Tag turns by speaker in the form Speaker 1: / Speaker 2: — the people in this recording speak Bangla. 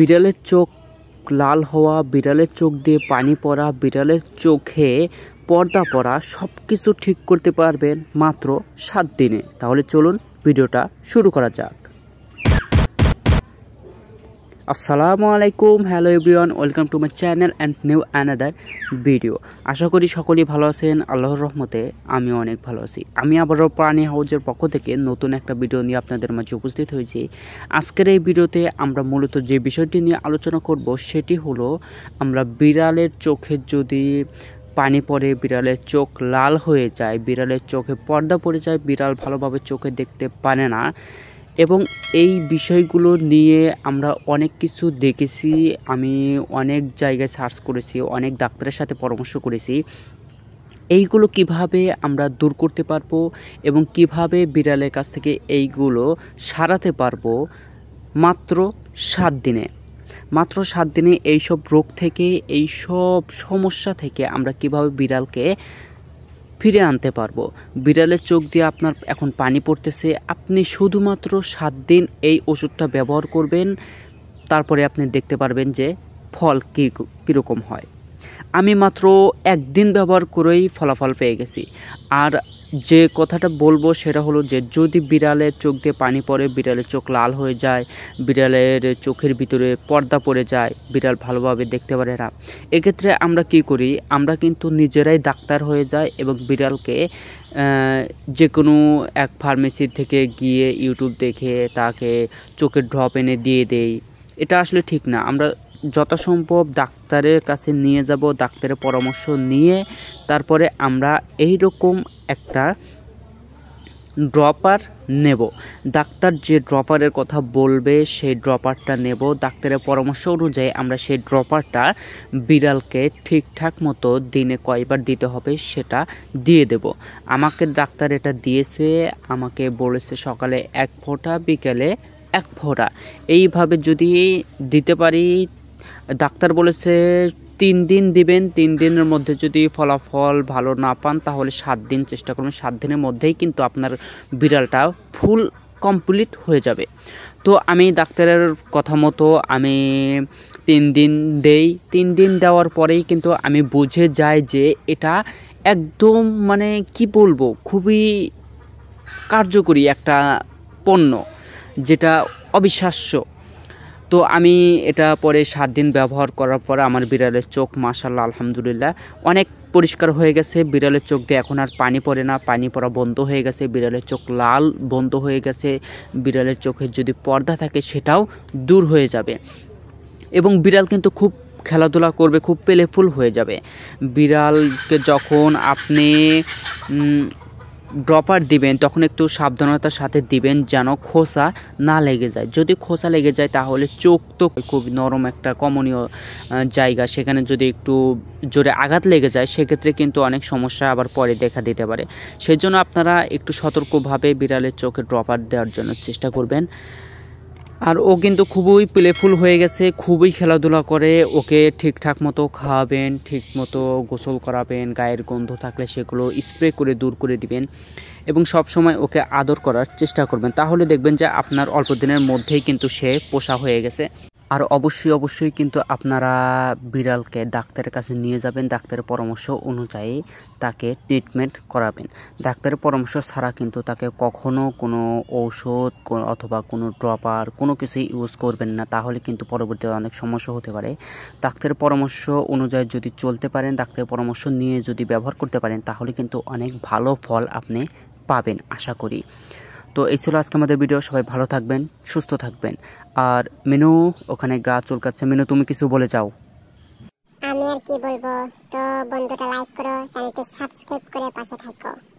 Speaker 1: বিড়ালের চোখ লাল হওয়া বিড়ালের চোখ দিয়ে পানি পড়া বিড়ালের চোখে পর্দা পড়া সব কিছু ঠিক করতে পারবেন মাত্র সাত দিনে তাহলে চলুন ভিডিওটা শুরু করা যাক আসসালামু আলাইকুম hello everyone welcome to my channel and new another video আশা করি সকলেই ভালো আছেন আল্লাহর রহমতে আমি অনেক ভালো আছি আমি আবারও প্রাণী হাউজের পক্ষ থেকে নতুন একটা ভিডিও নিয়ে আপনাদের মাঝে উপস্থিত হয়েছি আজকের এই ভিডিওতে আমরা মূলত যে বিষয়টি নিয়ে আলোচনা করব সেটি হলো আমরা বিড়ালের চোখে যদি পানি পড়ে বিড়ালের চোখ লাল হয়ে যায় বিড়ালের চোখে পর্দা পড়ে যায় বিড়াল ভালোভাবে চোখে দেখতে পারে না এবং এই বিষয়গুলো নিয়ে আমরা অনেক কিছু দেখেছি আমি অনেক জায়গায় সার্চ করেছি অনেক ডাক্তারের সাথে পরামর্শ করেছি এইগুলো কিভাবে আমরা দূর করতে পারবো এবং কিভাবে বিড়ালের কাছ থেকে এইগুলো সারাতে পারবো মাত্র সাত দিনে মাত্র সাত দিনে এইসব রোগ থেকে এইসব সমস্যা থেকে আমরা কিভাবে বিড়ালকে ফিরে আনতে পারবো বিড়ালের চোখ দিয়ে আপনার এখন পানি পড়তেছে আপনি শুধুমাত্র সাত দিন এই ওষুধটা ব্যবহার করবেন তারপরে আপনি দেখতে পারবেন যে ফল কী কীরকম হয় আমি মাত্র একদিন ব্যবহার করেই ফলাফল পেয়ে গেছি আর যে কথাটা বলবো সেটা হলো যে যদি বিড়ালের চোখ দিয়ে পানি পড়ে বিড়ালের চোখ লাল হয়ে যায় বিড়ালের চোখের ভিতরে পর্দা পড়ে যায় বিড়াল ভালোভাবে দেখতে পারে না এক্ষেত্রে আমরা কি করি আমরা কিন্তু নিজেরাই ডাক্তার হয়ে যাই এবং বিড়ালকে যে কোনো এক ফার্মেসির থেকে গিয়ে ইউটিউব দেখে তাকে চোখের ড্রপ এনে দিয়ে দেই এটা আসলে ঠিক না আমরা যথাসম্ভব ডাক্তারের কাছে নিয়ে যাব ডাক্তারের পরামর্শ নিয়ে তারপরে আমরা এই রকম একটা ড্রপার নেব ডাক্তার যে ড্রপারের কথা বলবে সেই ড্রপারটা নেব ডাক্তারের পরামর্শ অনুযায়ী আমরা সেই ড্রপারটা বিড়ালকে ঠিকঠাক মতো দিনে কয়বার দিতে হবে সেটা দিয়ে দেব আমাকে ডাক্তার এটা দিয়েছে আমাকে বলেছে সকালে এক ফোঁটা বিকেলে এক ফোঁটা এইভাবে যদি দিতে পারি ডাক্তার বলেছে তিন দিন দিবেন তিন দিনের মধ্যে যদি ফলাফল ভালো না পান তাহলে সাত দিন চেষ্টা করবেন সাত দিনের মধ্যেই কিন্তু আপনার বিড়ালটা ফুল কমপ্লিট হয়ে যাবে তো আমি ডাক্তারের কথা মতো আমি তিন দিন দেই তিন দিন দেওয়ার পরেই কিন্তু আমি বুঝে যাই যে এটা একদম মানে কি বলবো খুবই কার্যকরী একটা পণ্য যেটা অবিশ্বাস্য তো আমি এটা পরে সাত দিন ব্যবহার করার পর আমার বিড়ালের চোখ মাসাল্লাহ আলহামদুলিল্লাহ অনেক পরিষ্কার হয়ে গেছে বিড়ালের চোখ দিয়ে এখন আর পানি পড়ে না পানি পড়া বন্ধ হয়ে গেছে বিড়ালের চোখ লাল বন্ধ হয়ে গেছে বিড়ালের চোখে যদি পর্দা থাকে সেটাও দূর হয়ে যাবে এবং বিড়াল কিন্তু খুব খেলাধুলা করবে খুব প্লেফুল হয়ে যাবে বিড়ালকে যখন আপনি ড্রপার দিবেন তখন একটু সাবধানতার সাথে দিবেন যেন খোসা না লেগে যায় যদি খোসা লেগে যায় তাহলে চোখ তো খুব নরম একটা কমনীয় জায়গা সেখানে যদি একটু জোরে আঘাত লেগে যায় সেক্ষেত্রে কিন্তু অনেক সমস্যা আবার পরে দেখা দিতে পারে সেজন্য আপনারা একটু সতর্কভাবে বিড়ালের চোখে ড্রপার দেওয়ার জন্য চেষ্টা করবেন আর ও কিন্তু খুবই প্লেফুল হয়ে গেছে খুবই খেলাধুলা করে ওকে ঠিকঠাক মতো খাওয়াবেন ঠিক মতো গোসল করাবেন গায়ের গন্ধ থাকলে সেগুলো স্প্রে করে দূর করে দিবেন এবং সব সময় ওকে আদর করার চেষ্টা করবেন তাহলে দেখবেন যে আপনার অল্প দিনের মধ্যেই কিন্তু সে পোষা হয়ে গেছে আর অবশ্যই অবশ্যই কিন্তু আপনারা বিড়ালকে ডাক্তারের কাছে নিয়ে যাবেন ডাক্তারের পরামর্শ অনুযায়ী তাকে ট্রিটমেন্ট করাবেন ডাক্তারের পরামর্শ ছাড়া কিন্তু তাকে কখনও কোনো ঔষধ অথবা কোনো ড্রপার কোনো কিছু ইউজ করবেন না তাহলে কিন্তু পরবর্তীতে অনেক সমস্যা হতে পারে ডাক্তারের পরামর্শ অনুযায়ী যদি চলতে পারেন ডাক্তারের পরামর্শ নিয়ে যদি ব্যবহার করতে পারেন তাহলে কিন্তু অনেক ভালো ফল আপনি পাবেন আশা করি তো এই ছিল আজকে আমাদের ভিডিও সবাই ভালো থাকবেন সুস্থ থাকবেন আর মেনু ওখানে গা চুলকাচ্ছে মেনু তুমি কিছু বলে যাও আমি আর কি বলবো তো বন্ধুটা লাইক করো চ্যানেলটি সাবস্ক্রাইব করে পাশে থাকো